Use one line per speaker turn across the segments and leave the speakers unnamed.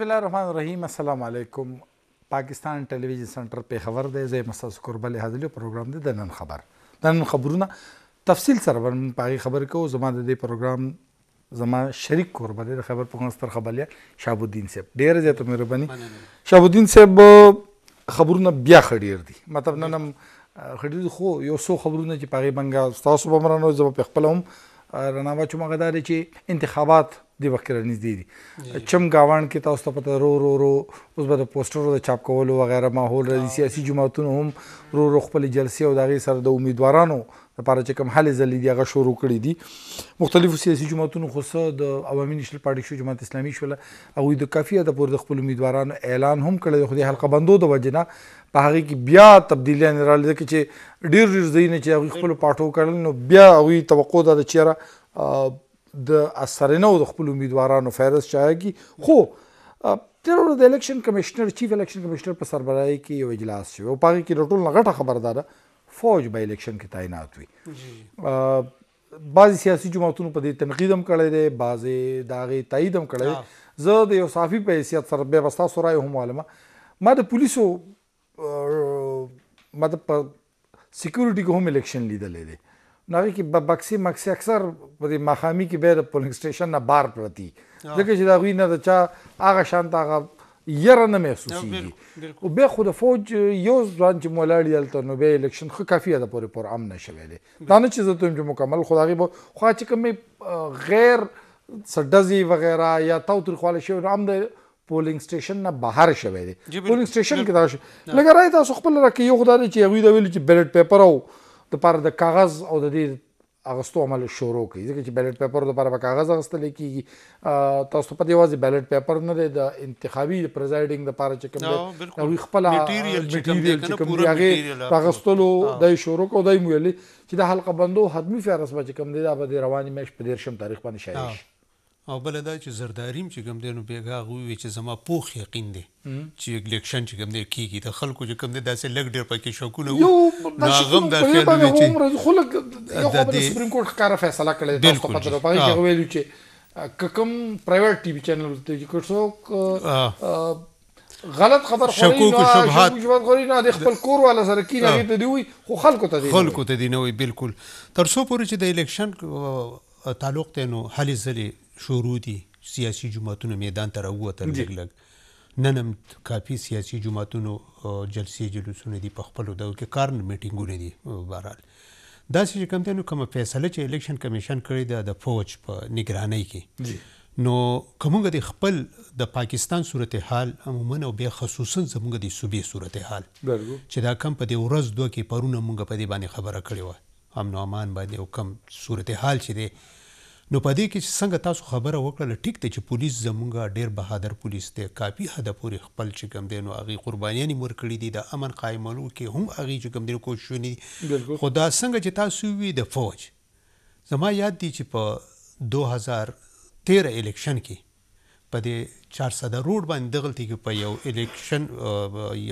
بسم الله الرحمن الرحیم السلام علیکم پاکستان ټلویزیون سنټر په خبر دی زه مستاس قربل حاضر پروګرام دی د نن خبر د نن خبرونه تفصیل سره ورن پای خبر کو زما د دې پروګرام زما شریک قربل د خبر په ستر خبریا شاب الدین صاحب ډیر زیاته مهرباني شاب الدین صاحب خبرونه بیا خډیر دي مطلب نن هم خډیر خو یو څو خبرونه چې پاغي بنګا تاسو بمرانو زما په خپل هم رڼاوا چې موږ دا لري چې انتخابات د وخت را نږدې دي چم گاوان کې تاسو ته پته رو رو رو اوس به د پوسټرو د چاپ کولو وغیرہ ماحول را سیاسي جماعتونو هم رو رو خپل جلسې او دغه سره د امیدوارانو لپاره چې کوم حل زلي دی هغه شروع کړی دي مختلفو سیاسي جماعتونو خو سه د عوامي نشل پارټي شو جماعت اسلامي شو او د کافیه د پور د خپل امیدوارانو اعلان هم کړی خو د حلقه بندو د وجنه په هغه کې بیا تبدیلی نه راغله ځکه چې ډیر ډیر ځایونه چې هغوی خپلو پاټو کړل نو بیا هغوی توقع دا ده چېره د اثرینه او د خپلو امیدوارانو فیرس چایږي خو تیر ورځ د الیکشن کمشنر چیف الیکشن کمشنر په سربراهۍ کې یو اجلاس شو او په هغه کې د ټول نه غټه خبرداره فوج به الیکشن کې تعینات وي بعضی سیاسي جماعتونو په دې تنقید هم کړی دی بعضی د هغې تایید هم کړی دی زه د یو صحافي په حیثیت سره بیا به ستاسو رایې هم والمه ما د پولیسو ما د په سکیورټي کې هم الیکشن لیدلی دی نو هغې کې به بکسې مکسې اکثر په دې ماښامي کې بیا د پولینګ سټیشن نه بار پرتی ځکه چې د هغوی نه د چا هغه شانته هغه یره نه محسوسیږي او بیا خو د فوج یو ځوان چې مولاړ یلته نو بیا الیکشن خو کافی ده پورې پر امن شوی دی دا نه چې زه ته چې مکمل خدای به خو چې کوم غیر سدزي وغیرہ یا تو تر خواله شوی نو امن پولینګ سټیشن نه بهر شوی دی پولینګ سټیشن کې دا شو لکه راځي تاسو خپل راکې یو خدای چې یو ویل چې بیلټ پیپر او د پاره د کاغذ او د دې اغستو عمل شروع کړي ځکه چې بیلټ پیپر لپاره به کاغذ اغستل کیږي تاسو په دې واځي بیلټ پیپر نه دی د انتخابي پریزایډینګ لپاره چې کوم دی نو خپل میټیریل چې کوم دی هغه اغستلو د شروع کو دای مویل چې د حلقه بندو حتمی فارس به کوم دی دا به رواني مش په دیرشم تاریخ باندې شایع شي
او بل دا چې زرداریم چې کوم دینو بیګا غوي چې زما پوخ یقین دی چې الیکشن چې کوم دی کیږي د خلکو چې کوم دی داسې لګ ډیر پکې شوکونه وو دا غم د خیال دی چې خلک یو خبر سپریم کورټ
ښکارا فیصله کړی دی تاسو په دغه باندې هغه ویل چې کوم پرایویټ ټي وي چینل دی چې څوک غلط خبر خوري شکوک او شبهات شبهات خوري نه د خپل کور ولا سره کې نه دی دوی خو خلکو ته دی خلکو
ته دی نه وي بالکل تر څو پورې چې د الیکشن تعلق ته نو حل زلي شروع دي سیاسي جماعتونو میدان ته راووتل لګلګ نن هم کافي سیاسي جماعتونو جلسې جلوسونه دي په خپل ډول کې کارن میټینګونه دي بهرحال دا چې کوم ته نو کوم فیصله چې الیکشن کمیشن کړی دا د فوج په نگرانی کې جی نو کومګه د خپل د پاکستان صورتحال عموما او به خصوصا زموږ د صوبې صورتحال چې دا کم په دې ورځ دوه کې پرونه مونږ په دې باندې خبره کړې و امن او امان باندې او کم صورتحال چې دی نو پدې کې چې څنګه تاسو خبره وکړه ټیک ته چې پولیس زمونږه ډیر بهادر پولیس دی کافي حد پورې خپل چې کم دینو اغي قربانيان مور کړی دي د امن قائمولو کې هم اغي چې کم دین کوشونی خدا څنګه چې تاسو وی د فوج زما یاد دي چې په 2013 الیکشن کې په دې 400 روډ باندې دغلطي کې په یو الیکشن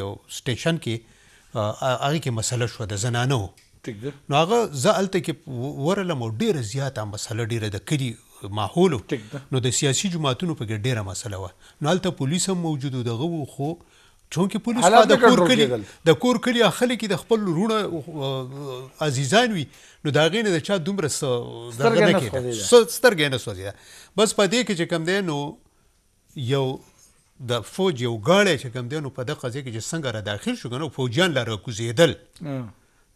یو سټیشن کې اغي کې مسله شو د زنانو نو هغه زالته کې ورلم ډیره زیاته مسله ډیره د کړي ماحول نو د سیاسي جماعتونو په کې ډیره مسله و نو الته پولیس هم موجود دغه خو چونکه پولیس د کور کلی د کور کلی خلک د خپل رونه عزیزان وي نو دا غینه د چا دومره سترګې نه کېده سترګې نه سوځي بس په دې کې چې کم دی نو یو د فوج یو غاړه چې کم دی نو په دغه ځای کې چې څنګه را داخل شو کنه فوجیان لاره کوزیدل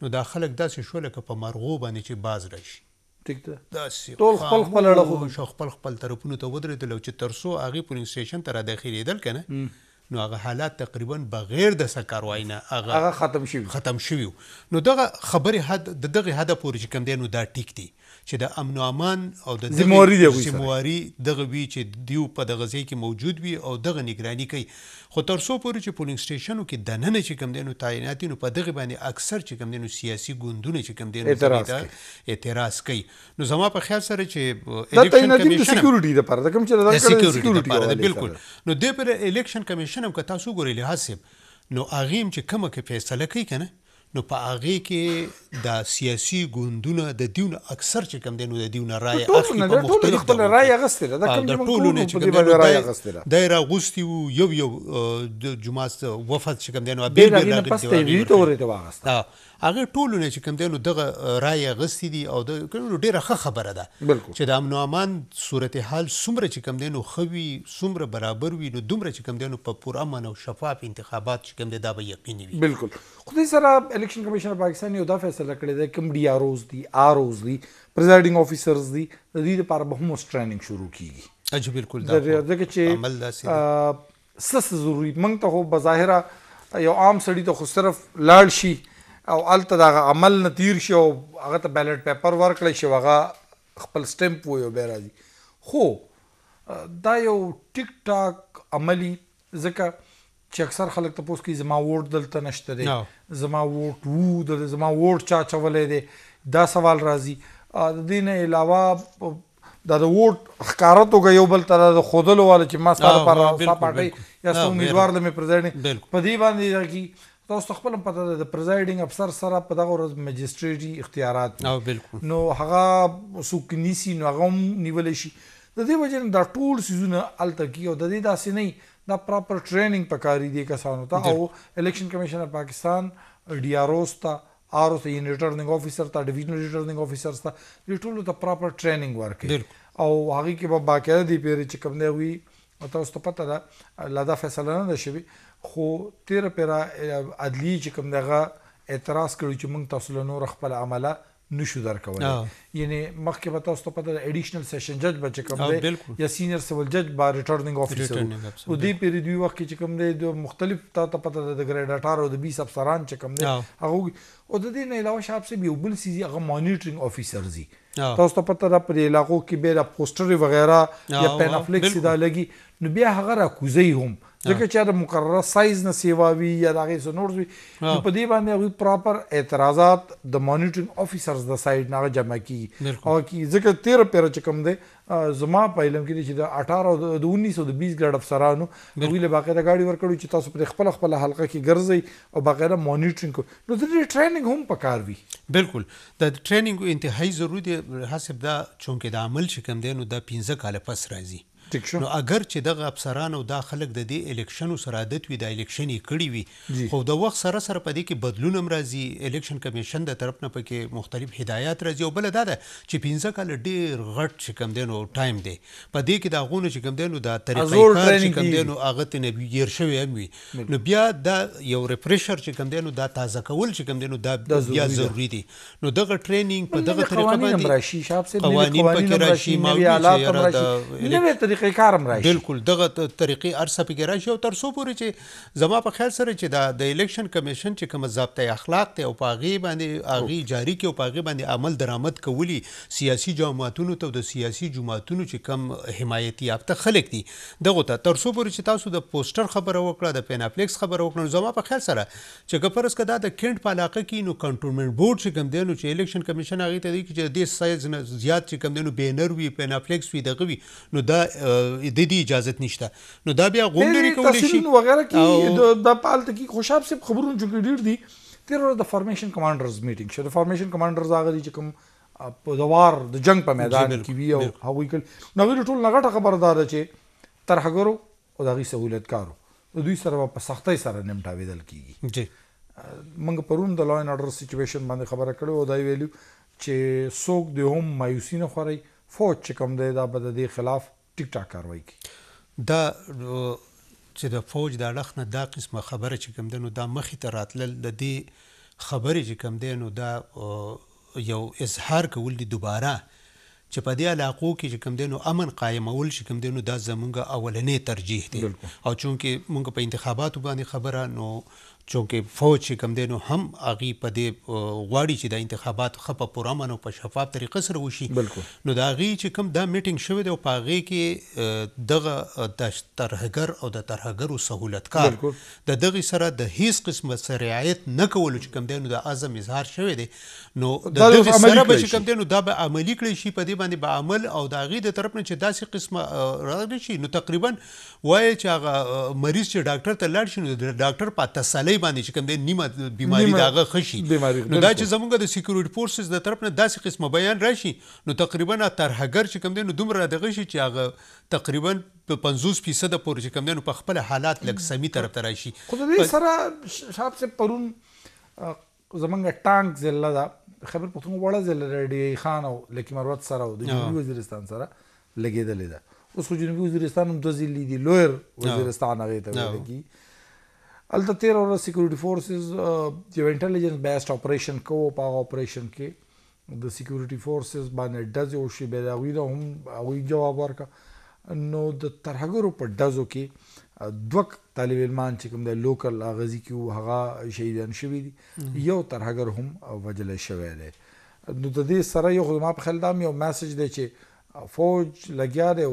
نو دا خلک داسې شو لکه په مرغو باندې چې باز راشي ټیک ده داسې ټول خپل خپل اړه شو خپل خپل طرفونو ته ودرېدل چې ترسو هغه پولیس سټیشن ته را داخليدل کنه نو هغه حالات تقریبا بغیر د سکاروای نه هغه هغه ختم شوی ختم شوی نو دغه خبره حد دغه هدف پورې کم دی نو دا ټیک دی چې د امن او امان او د زمواري دغه وی چې دیو په دغه ځای کې موجود وي او دغه نگرانی کوي خو تر څو پورې چې پولینګ سټیشنو کې د نن چې کم دینو تعینات نو په دغه باندې اکثر چې کم دینو سیاسي ګوندونه چې کم دینو اعتراض کوي نو زما په خیال سره چې الیکشن کمیشن سکیورټي د پر د کوم چې د سکیورټي بالکل نو د پر الیکشن کمیشن هم که تاسو ګورئ له حساب نو اغه چې کومه کې فیصله کوي کنه نو په هغه کې د سیاسي ګوندونو د دیون اکثر چې کم دینو د دیون رائے اخلي په مختلف خپل رائے غستله دا کوم ټولو نه چې کم رائے غستله دا را غوستي یو یو د جمعه وفات چې کم دینو به به دا پسته ویډیو تورې ته واغسته هغه ټولو نه چې کم دینو دغه رائے غستې دي او د ډیره ښه خبره ده چې د امن او امان صورتحال څومره چې کم دینو خوي څومره برابر وي نو دومره چې کم دینو په پوره امن او شفاف انتخابات چې کم دی دا به یقیني
وي بالکل خو دې سره الیکشن کمیشن اف پاکستان یو دا فیصله کړې ده کوم ډي آر اوز دي آر اوز دي پریزایډینګ افیسرز دي د دې لپاره به هم ټریننګ شروع کیږي
اجه بالکل دا
ځکه چې سس ضروری موږ ته بظاهره یو عام سړی ته خو صرف لاړ شي او الته دا عمل نتیر شي او هغه ته بیلټ پیپر ورکړل شي هغه خپل سټمپ وي به راځي خو دا یو ټیک ټاک عملی ځکه چې اکثر خلک ته پوس کوي زما ووټ دلته نشته دی زما ووټ وو د زما ووټ چا چولې دی دا سوال راځي د دین علاوه دا د ووټ ښکارا توګه یو بل تر د خودلو وال چې ما ستاره پر پارټي یا څو امیدوار لمه پرزیدنټ په دې باندې کې تاسو خپل په پته د پرزایډینګ افسر سره په دغه ورځ مجستریټي اختیارات او بالکل نو هغه سوکنيسي نو هغه نیول شي د دې وجه دا ټول سيزونه الته کی او د دې داسې نه دا پراپر ټریننګ پکاري دي کسانو ته او الیکشن کمیشنر پاکستان ډي آر اوس ته آر او ته ریټرننګ افیسر ته ډیویژنل ریټرننګ افیسر ته دې ټولو ته پراپر ټریننګ ورکړي او هغه کې به باقاعده دي پیری چې کوم نه وي تاسو ته پته ده لادا فیصله نه ده شوی خو تیر پیرا عدلی چې کوم دغه اعتراض کړی چې موږ تاسو له نور خپل عمله نشو درکولای یعنی مخکې به تاسو ته پته اډیشنل سیشن جج به کوم دی یا سینیئر سیول جج با ریټرننګ افیسر او دی پیر دی وخت کې کوم دی د مختلف تا ته پته د ګریډ 18 او د 20 افسران چې کوم دی هغه او د دې نه علاوه شاب سه یو بل سیزي هغه مانیټرینګ افیسر زی تاسو ته پته را پر علاقو کې به را پوسټر وغیرہ یا پینافلیکس دا لګي نو بیا هغه را کوزي هم ځکه چې د مقرره سایز نه سیواوي یا د هغه نور وي په دې باندې هغه پراپر اعتراضات د مانیټرینګ افیسرز د سایډ نه جمع کی او کی ځکه 13 پیر چکم دي زما په علم کې چې د 18 د 1920 ګرد افسرانو هغه له باقاعده گاډي ورکړو چې تاسو پر خپل خپل حلقه کې ګرځي او باقاعده مانیټرینګ کو نو د ټریننګ هم پکار وي
بالکل د ټریننګ انتهایی ضروری دی حسب دا چونکه د عمل شکم دی نو د 15 کال پس راځي نو اگر چې دغه افسران او داخلك د دې الیکشنو سره عادت وي د الیکشنې کړي وي خو د وخت سره سره پدې کې بدلون هم راځي الیکشن کمیشن د طرف نه پکې مختلف هدایات راځي او بل دا ده چې 15 کال ډیر غټ شکم دین او ټایم دی پدې کې دا غونه چې کم دین او د طریقې کار چې کم دین او هغه ته نبی غیر شوی هم وي نو بیا دا یو ریفرشر چې کم دین او دا تازه کول چې کم دین او دا بیا ضروری دي نو دغه ټریننګ په دغه طریقه باندې قوانین پکې راشي ما وی چې یاره دا نوې طریقې طریقې کارم راشي بالکل دغه طریقې ارسه پکې راشي او تر څو پورې چې زما په خیال سره چې د الیکشن کمیشن چې کوم ضابطه اخلاق ته او پاغي باندې اغي جاری کې او پاغي باندې عمل درآمد کولی سیاسي جماعتونو ته د سیاسي جماعتونو چې کوم حمایت یافته خلک دي دغه ته تر څو پورې چې تاسو د پوسټر خبره وکړه د پیناپلیکس خبره وکړه زما په خیال سره چې کپرس کدا د کینټ په علاقه کې نو کنټرولمنټ بورډ چې کوم دی نو چې الیکشن کمیشن هغه ته دی چې د دې سایز نه زیات چې کوم دی نو بینر وی پیناپلیکس وی دغه وی نو دا د دې اجازه نشته نو دا بیا غوم لري کولای شي وغیرہ کې
د پالت کې خوشاب سپ خبرونه جوړ ډیر دي تیر د فارمیشن کمانډرز میټینګ شو د فارمیشن کمانډرز هغه دي چې کوم په دوار د جنگ په میدان کې وی او هغه کل نو ټول نغټه خبردار چې ترهګرو او دغه سہولت کارو دوی سره په سختۍ سره نمټاوېدل کیږي جی موږ پرون د لا ان اورډر سچويشن باندې خبره کړو او دای ویلو چې څوک د هم مایوسی نه خوري فوج چې کوم دی دا بد دی خلاف ټیک ټاک کاروي
دا چې د فوج د اړخ نه دا قسمه خبره چې کوم دنو دا مخې ته راتلل د دې خبرې چې کوم دنو دا یو اظهار کول دي دوباره چې په دې علاقو کې چې کوم دنو امن قائمول چې کوم دنو دا زمونږ اولنې ترجیح دی او چونکه مونږ په انتخاباتو باندې خبره نو چونکه فوج کم دینو هم اغي په دې غواړي چې د انتخابات خپه پرامن او په شفاف طریقه سره وشي نو دا غي چې کم دا میټینګ شوه دی او په غي کې دغه د طرحګر او د طرحګرو سہولتکار د دغه سره د هیڅ قسمه سره رعایت نه کول چې کم دینو د اعظم اظهار شوه دی نو د دغه سره به چې کم دینو دا به عملی کړی شي په دې باندې به عمل او دا غي د طرف نه چې داسې قسمه راغلی شي نو تقریبا وایي چې هغه مریض چې ډاکټر ته لاړ شي نو د ډاکټر په تسلی باندې چې کوم د نیمه بیماری داغه خشي نو دا چې زمونږ د سکیورټي فورسز د طرف نه داسې قسمه بیان راشي نو تقریبا طرحګر چې کوم دی نو دومره دغه شي چې هغه تقریبا په 50 فیصد پورې چې کوم دی نو په خپل حالات لګ سمي طرف ته راشي
خو دې سره شاب سے پرون زمونږ ټانک زله دا خبر پښتون وړه زله ډی خان او لکه مروت سره او د جنوبي وزیرستان سره لګیدل ده اوس خو جنوبي وزیرستان هم د ځلې دی لویر وزیرستان هغه ته ولګي الته 13 ور سکیورټي فورسز یو انټيليجنس بیسډ اپریشن کوو په هغه اپریشن کې د سکیورټي فورسز باندې دز یو شی به دا وی دا هم هغه جواب ورک نو د ترهګرو په دزو کې دوک طالب علمان چې کوم د لوکل غزي کې و هغه شهیدان شوی دي یو ترهګر هم وجل شوی دی نو د دې سره یو ما په خیال دا یو میسج دی چې فوج لګیا دی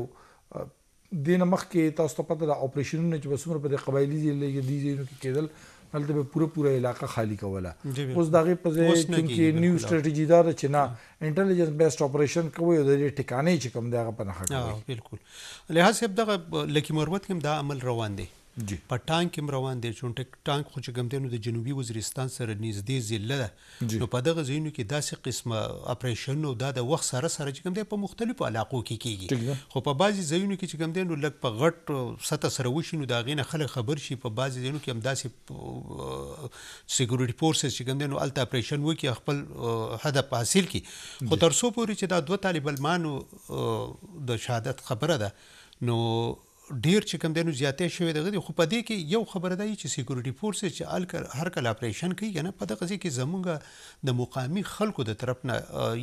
دینه مخ کې تاسو ته پته ده اپریشنونه چې وسمره په قبایلی ځای کې دي ځینو کې کېدل هلته به پوره پوره علاقہ خالی کوله اوس دغه په ځای چې نیو سټریټیجی دا چې نه انټيليجنس بیسټ اپریشن کوي د ټکانې چې کوم دغه په نه کوي
بالکل لحاظ هب دغه لکه مروت کوم دا عمل روان دی جی په ټانک هم روان دي چې ټانک خو چې ګمدنو د جنوبي وزیرستان سره نږدې ځله ده نو په دغه ځینو کې داسې قسمه اپریشن نو دا د وخت سره سره چې ګمدې په مختلفو علاقو کې کیږي خو په بعضي ځینو کې چې ګمدنو لګ په غټ سطح سره وشینو دا غینه خلک خبر شي په بعضي ځینو کې هم داسې سکیورټي فورسز چې ګمدنو الټا اپریشن وکي خپل هدف حاصل کی خو تر څو پوري چې دا دوه طالب المان د شهادت خبره ده نو ډیر چې کم دینو زیاتې شوې دغه خو په دې کې یو خبره ده چې سکیورټي فورس چې هر کله اپریشن کوي کنه په دغه ځکه زمونږ د مقامی خلکو د طرف نه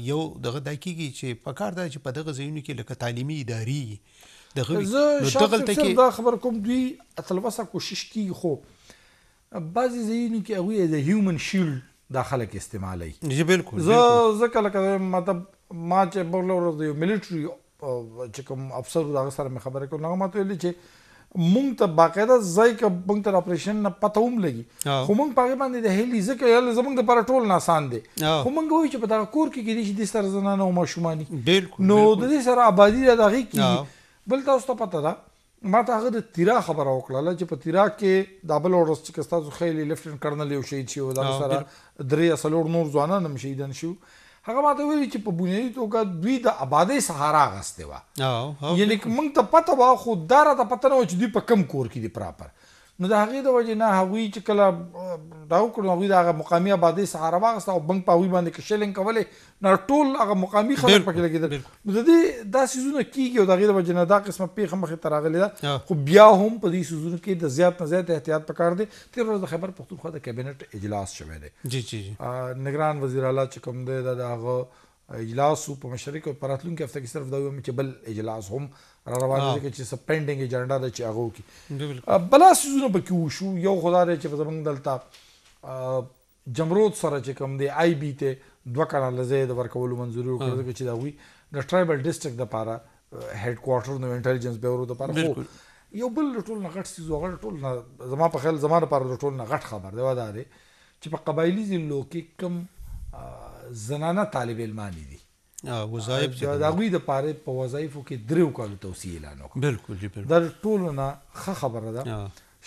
یو دغه د کیږي چې په کار ده چې په دغه ځایونو کې لکه تعلیمي ادارې دغه نو دغه ته کې دا
خبر کوم دوی اتلوسه کوشش کوي خو بعضی ځایونو کې هغه د هیومن شیلډ داخله کې استعمالي
بالکل زه
زه کله کله مطلب ما چې بولور د ملټری چې کوم افسر دا سره مې خبره کول نو ماته ویلي چې مونږ ته باقاعده ځای کې مونږ ته اپریشن نه پته هم لګي خو مونږ پاګې باندې د هلي ځکه یل زمونږ د پر ټول ناسان دي خو مونږ وایو چې په دا کور کې کې دي چې د سر زنانه او ماشومانی نو د دې سره آبادی د دغه
کې
بل تاسو ته پته ده ما ته هغه د تیرا خبره وکړه چې په تیرا کې دابل اورس چې کستا خو خېلی لیفټن کرنل یو شهید شو دا سره درې اصلور نور ځوانان هم شهیدان شو شی هغه ماته ویل چې په بنیادي توګه دوی د آبادی سهارا غسته و او یعنی موږ ته پته و خو دارا ته پته نه و چې دوی په کم کور کې دي پراپر نو د هغې د وجې نه هغوی چې کله دا وکړو هغوی د هغه مقامي آبادۍ سهاره واخیسته او بنک په هغوی باندې کشلنګ کولې نو ټول هغه مقامي خلک پکې لګېدل نو د دې دا سیزونه کېږي او د هغې د وجې نه دا قسمه پیښه مخې ته راغلې ده خو بیا هم په دې سیزونو کې د زیات نه زیات احتیاط پکار دی تېره ورځ د خیبر پښتونخوا د کیبینټ اجلاس شوی دی جی جی جی نگران وزیر اعلی چې کوم دی دا د هغه اجلاس په مشرق او پراتلونکو هفته کې صرف دا یو چې بل اجلاس هم را روانه دي چې سپینډینګ ایجنډا د چې هغه کی بلا سيزونه پکې وشو یو خدای دې چې زمونږ دلته جمرود سره چې کوم دی آی بی ته دوه کانال زید ورکول منزوري وکړه چې دا وی د ټرایبل ډیسټریکټ د پاره هډ کوارټر نو انټيليجنس بیورو د پاره یو بل ټول نه غټ سيزو غټ ټول زما په خیال زما لپاره ټول نه غټ خبر دی ودا دی چې په قبایلی ځلو کې کم زنانه طالب علمانی دي
وظایف چې دا
غوي د پاره په وظایفو کې درو کالو توسيع اعلان
وکړ بالکل جی بالکل
د ټولو نه ښه خبره ده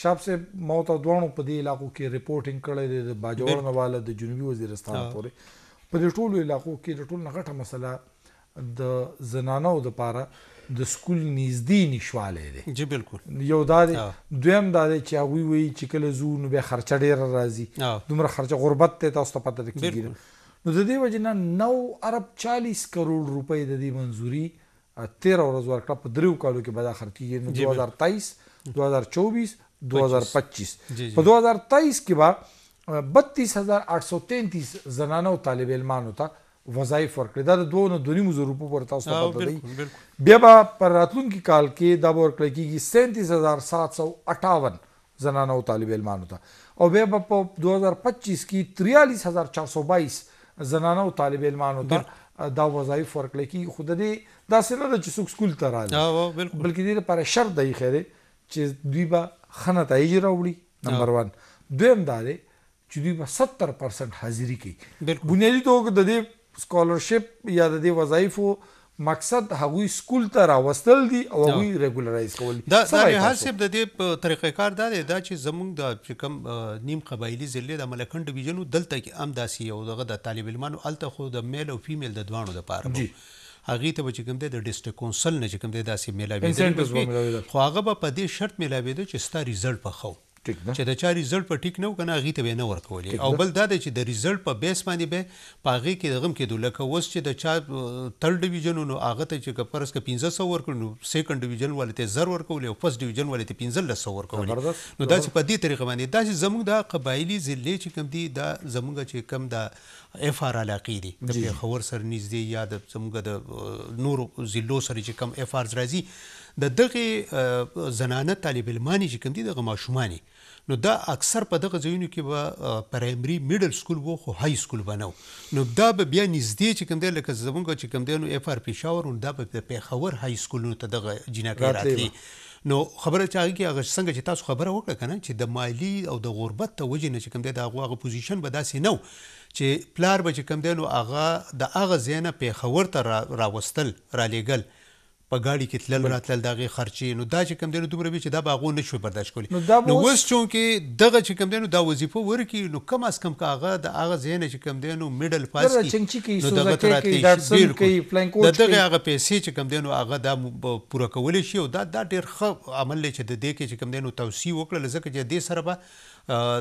شاب سه موت او دوانو په دې علاقو کې ریپورتینګ کړی د باجوړ نواله د جنوبي وزیرستان پورې په دې ټولو علاقو کې د ټولو نه غټه مسله د زنانو د پاره د سکول نږدې نشواله ده جی بالکل یو دا دی دویم دا دی چې هغه وی چې کله زو نو به خرچه ډیر راځي دومره خرچه غربت ته تاسو ته پته کیږي نو د دې وجنه 9 ارب 40 کروڑ روپۍ د دې منځوري 13 ورځ ورکړه په دریو کالو کې به دا خرڅیږي نو 2023 2024 2025 په 2023 کې با 32833 زنانه او طالب علمانو ته وظایف ورکړي دا د 2 نه 2 نیمو زرو په ورته تاسو ته پته دی بیا به پر راتلونکي کال کې دا ورکړي کیږي 37758 زنانه او طالب علمانو ته او بیا په 2025 کې 43422 زنانه او طالب علمانو ته دا وظایف ورکړل کی خو د دې دا سره د چسوک سکول ته راځي بلکې دې لپاره شرط دی خیره چې دوی به خنه تایج راوړي نمبر 1 دویم دا دی چې دوی به 70% حاضری کوي بنیادی توګه د دې سکالرشپ یا د دې وظایفو مقصد هغوی سکول ته راوستل دي او هغوی ریګولرایز کول دي دا د هر سیب
د دې په طریقې کار دا دی دا چې زمونږ د کوم نیم قبایلی ضلع د ملکند ډیویژن دلته کې ام داسي او دغه د طالب علمانو الته خو د میل او فیمیل د دوانو د پاره هغه ته چې کوم دی د ډیسټریکټ کونسل نه چې کوم دی داسې میلاوي خو هغه په دې شرط میلاوي چې ستا ریزلټ په خو چې د چا ریزلټ په ټیک نه وکنه غي ته نه ورکولې او بل دا چې د ریزلټ په بیس باندې به پاغه کې دغم کې دولکه وس چې د چا تھرډ ډیویژن نو هغه ته چې کپرس ک 1500 ورکړو سیکنډ ډیویژن والے ته زر ورکولې او فرست ډیویژن والے ته 1500 ورکولې نو دا چې په دې طریقه باندې دا چې زموږ د قبایلی ضلع چې کم دي دا زموږ چې کم دا اف ار علاقې دي د پیښور سره نږدې یا د زموږ د نورو ضلعو سره چې کم اف ار راځي د دغه زنانه طالب المان چې کوم دي دغه ماشومان نو دا اکثر په دغه ځایونو کې به پرایمري میډل سکول وو خو های سکول بنو نو دا به بیا نږدې چې کوم دی لکه زمونږ چې کوم دی نو اف ار پېښور نو دا به پیښور های سکول نو ته دغه جناکې راتلی نو خبره چاږي کې هغه څنګه چې تاسو خبره وکړه کنه چې د مالی او د غربت ته وجې نه چې کوم دی دا هغه پوزیشن به داسې نه چې پلار به چې کوم دی نو هغه د هغه زینه پیښور ته راوستل را لېګل را په غاړي کې تلل راتلل داغه خرچي نو دا چې کم دینو دومره به چې دا باغو نشو برداشت کولی نو وس چون کې دغه چې کم دینو دا وظیفه ورکی نو کم از کم کاغه د هغه زین چې کم دینو میډل پاس کې نو دغه تراتي دغه هغه پیسې چې کم دینو هغه دا پوره کول شي او دا ډیر ښه عمل لري چې د دې کې چې کم دینو توسيع وکړل ځکه چې د دې سره به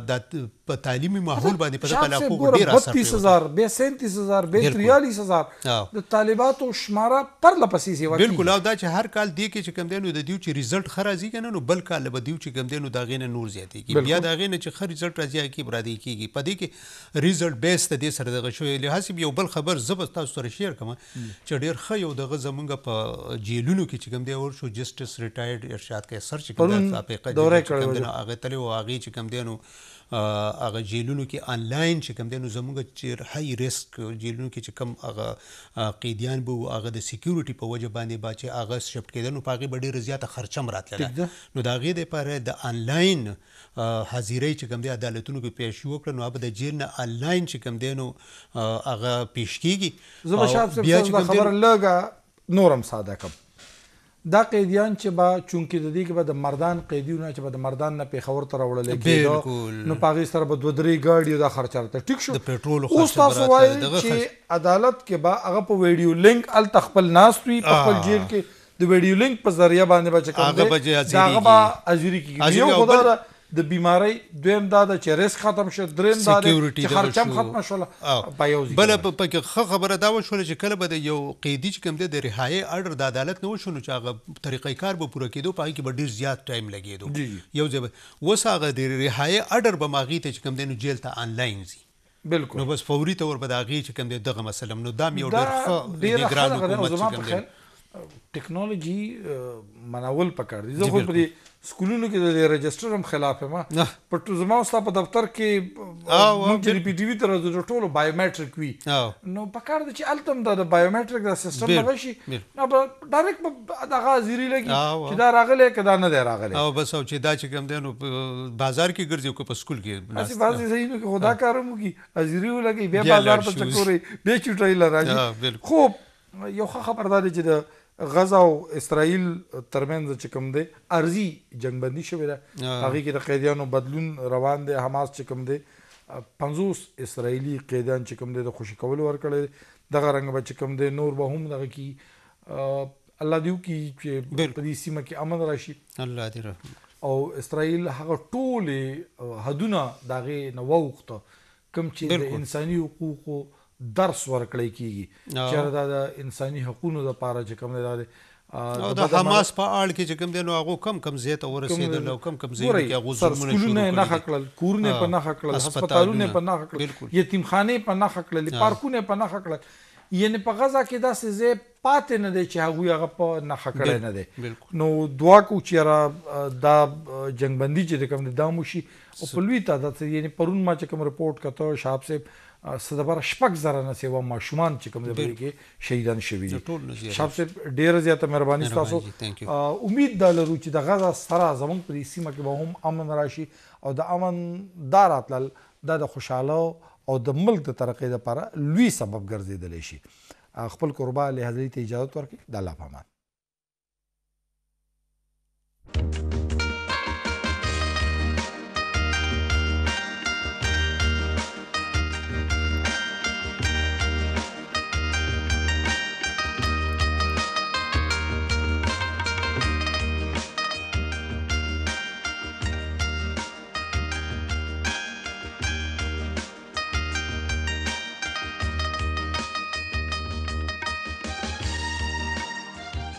د په تعلیمي ماحول باندې په دغه علاقو کې ډیر اثر کوي 32000
به 37000 به 43000 د
طالباتو شماره پر لپسې سی وکی بالکل او دا چې هر کال دی کې چې کم دینو د دیو چې رزلټ خرازي کنه نو بل کال به دیو چې کم دینو دا غینه نور زیاتېږي بیا دا غینه چې خر رزلټ راځي کی برادي کیږي په دې کې رزلټ بیس ته د سره دغه شوې لحاظ یو بل خبر زبر تاسو سره شیر کوم چې ډیر خ یو دغه زمونږ په جیلونو کې چې کم دی ور شو جسټس ریټایرډ ارشاد کې سرچ کې د افریقا دوره کړو هغه تلو هغه چې کم دینو هغه جیلونو کې انلاین چې کوم دی نو زموږ چې های ریسک جیلونو کې چې کوم هغه قیدیان بو هغه د سکیورټي په وجه باندې باچې هغه شفت کېدل نو پاغي ډېر زیاته خرچم راتلله نو دا غي د پاره د انلاین حاضرې چې کوم دی عدالتونو کې پېښ وکړ نو به د جیل نه انلاین چې کوم دی نو هغه پېښ کیږي زما شاپ څه خبر
لګا نورم ساده کم دا قیدیان چې با چونکی د دې کې به د مردان قیدیونه چې به د مردان نه پیښور ته راوړل کېدو نو پاغي سره به دوه درې گاډي د خرچ راته ټیک شو د پېټرول خو اوس تاسو وایي چې عدالت کې به هغه په ویډیو لینک ال تخپل ناس وی په خپل جیل کې د ویډیو لینک په ذریعہ باندې بچ کوم هغه به ازيري کیږي هغه به ازيري کیږي یو خدای د بیماری دویم دا د چې ریسک ختم شو دریم دا چې خرچم ختم شو بل
په کې خبره دا و شو چې کله به یو قیدی چې کوم دی د رهایی اډر د عدالت نه وشو نو چې هغه طریقې کار به پوره کیدو پای کې به ډیر زیات ټایم لګیدو یو ځب وساغه د رهایی اډر به ماغي ته چې کوم دی نو جیل ته انلاین زی بالکل نو بس فوري تور به دا غي چې کوم دی دغه مسله نو دا یو ډیر ښه نگران حکومت چې کوم دی
ټیکنالوژي منول پکار دي زه خو په سکولونو کې د رجستر هم خلاف ما په زما اوسه په دفتر کې موږ چې پی ټی وی تر د ټولو بایومټریک وی نو پکار دي چې التم د بایومټریک د سیستم راشي نو ډایرکټ د غازيري لګي چې دا
راغله کدا نه دی راغله او بس او چې دا چې کوم دی نو بازار کې ګرځي کو په سکول کې اسی بازي صحیح نو خدا
کارم کی ازيري لګي به بازار ته چکوري به چټای لراځي خو یو خبردار چې د غزا او اسرائیل ترمنځ چې کوم دی ارزي جنگ بندي شوې ده هغه کې د قیدیانو بدلون روان دی حماس چې کوم دی 50 اسرایلی قیدان چې کوم دی د خوشی کول ورکړل دغه رنگ به چې کوم دی نور به هم دغه کی الله دیو کی چې په دې سیمه کې امن راشي الله دې رحم او اسرائیل هغه ټول حدونه دغه نو وخت کم چې د انساني حقوقو درس ورکړی کیږي چې دا د انساني حقوقو لپاره چې کوم دی او د حماس په اړه کې چې کوم دی نو هغه کم کم زیاته ورسېدل او کم کم زیاته کې هغه ظلمونه شروع کړل نه حقل کورنه په نه حقل هسپتالونه په نه حقل یتیمخانه په نه حقل پارکونه په نه حقل یعنی په غزا کې داسې زه پاتې نه دی چې هغه هغه په نه حقل نه دی نو دعا کو چې را دا جنگبندي چې کوم دی دا مو شي او په لوی تعداد یعنی پرون ما چې کوم رپورت کته شاب صاحب څه د بار شپږ زره نه سیوا ماشومان چې کوم ځای کې شهیدان شوي دي شپ سے ډیر زیاته مهرباني تاسو امید دا لرو چې د غزا سره زموږ پر سیمه کې به هم امن راشي او د امن داراتل دا د خوشاله او د ملک د ترقې لپاره لوی سبب ګرځیدلی شي خپل قربا له حضرت اجازه ورکړي د الله پامان